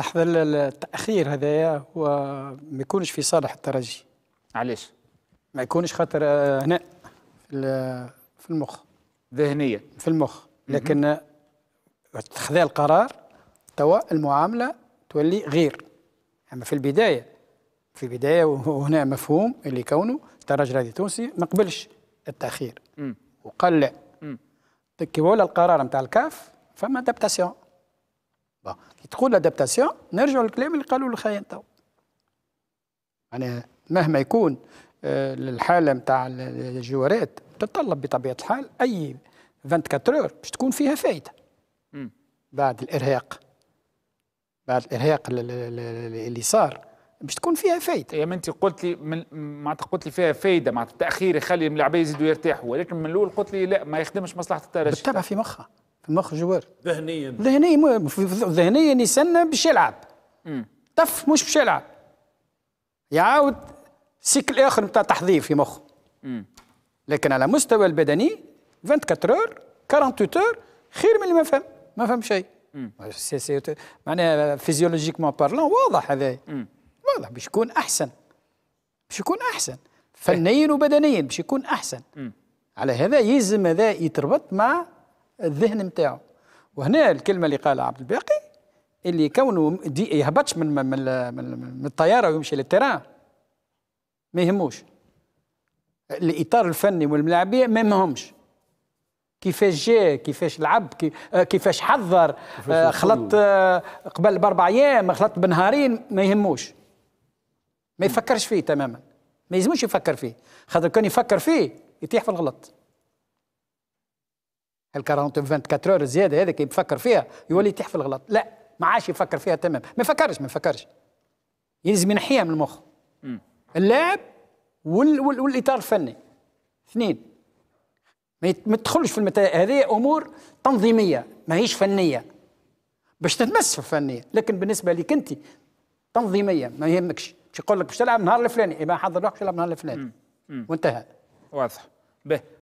لحظة التأخير هذايا هو ما يكونش في صالح الترجي علاش؟ ما يكونش خاطر آه، هنا في المخ ذهنيا في المخ لكن اتخاذ آه، القرار توا المعاملة تولي غير أما في البداية في البداية وهنا مفهوم اللي كونه الترجي هذا تونسي ما قبلش التأخير وقال لا كي ولا القرار نتاع الكاف فما ادابتاسيون كي تقول لادابتاسيون نرجع للكلام اللي قالوا الخاين تو معناها مهما يكون الحاله نتاع الجوارات تتطلب بطبيعه الحال اي 24 اور باش تكون فيها فائده بعد الارهاق بعد الارهاق اللي صار باش تكون فيها فايده يا انت قلت لي من معناتها قلت لي فيها فايده معناتها التاخير يخلي اللاعبين يزيدوا يرتاحوا ولكن من الاول قلت لي لا ما يخدمش مصلحه الترجي بالطبع في مخها مخ جوار ذهنيا ذهنيا ذهنيا يسنى باش يلعب طف مش باش يلعب يعاود سيكل اخر نتاع تحضير في مخه لكن على مستوى البدني 24 اور 48 اور خير من اللي ما فهم ما فهم شيء معناها فيزيولوجيكمون بارلون واضح هذا واضح باش يكون احسن باش يكون احسن إيه. فنيا وبدنيا باش يكون احسن على هذا يلزم هذا يتربط مع الذهن نتاعو وهنا الكلمه اللي قالها عبد الباقي اللي كونه يهبطش من من, من, من الطياره ويمشي للتيران ما يهموش الاطار الفني والملاعبيه ما يهمهمش كيفاش جا كيفاش لعب آه، كيفاش حضر آه، خلط آه، قبل باربع ايام خلط بنهارين ما يهموش ما يفكرش فيه تماما ما يلزموش يفكر فيه خاطر كان يفكر فيه يطيح في الغلط ال 24 اور زياده هذه كي يفكر فيها يولي في الغلط لا ما عادش يفكر فيها تمام ما يفكرش ما يفكرش يلزم ينحيها من المخ اللاعب وال وال والاطار الفني اثنين ما تدخلش في المتا... هذه امور تنظيميه ماهيش فنيه باش تتمس في الفنيه لكن بالنسبه لك انت تنظيميه ما يهمكش باش يقول لك باش تلعب النهار الفلاني يبقى حضر روحك تلعب النهار الفلاني وانتهى واضح به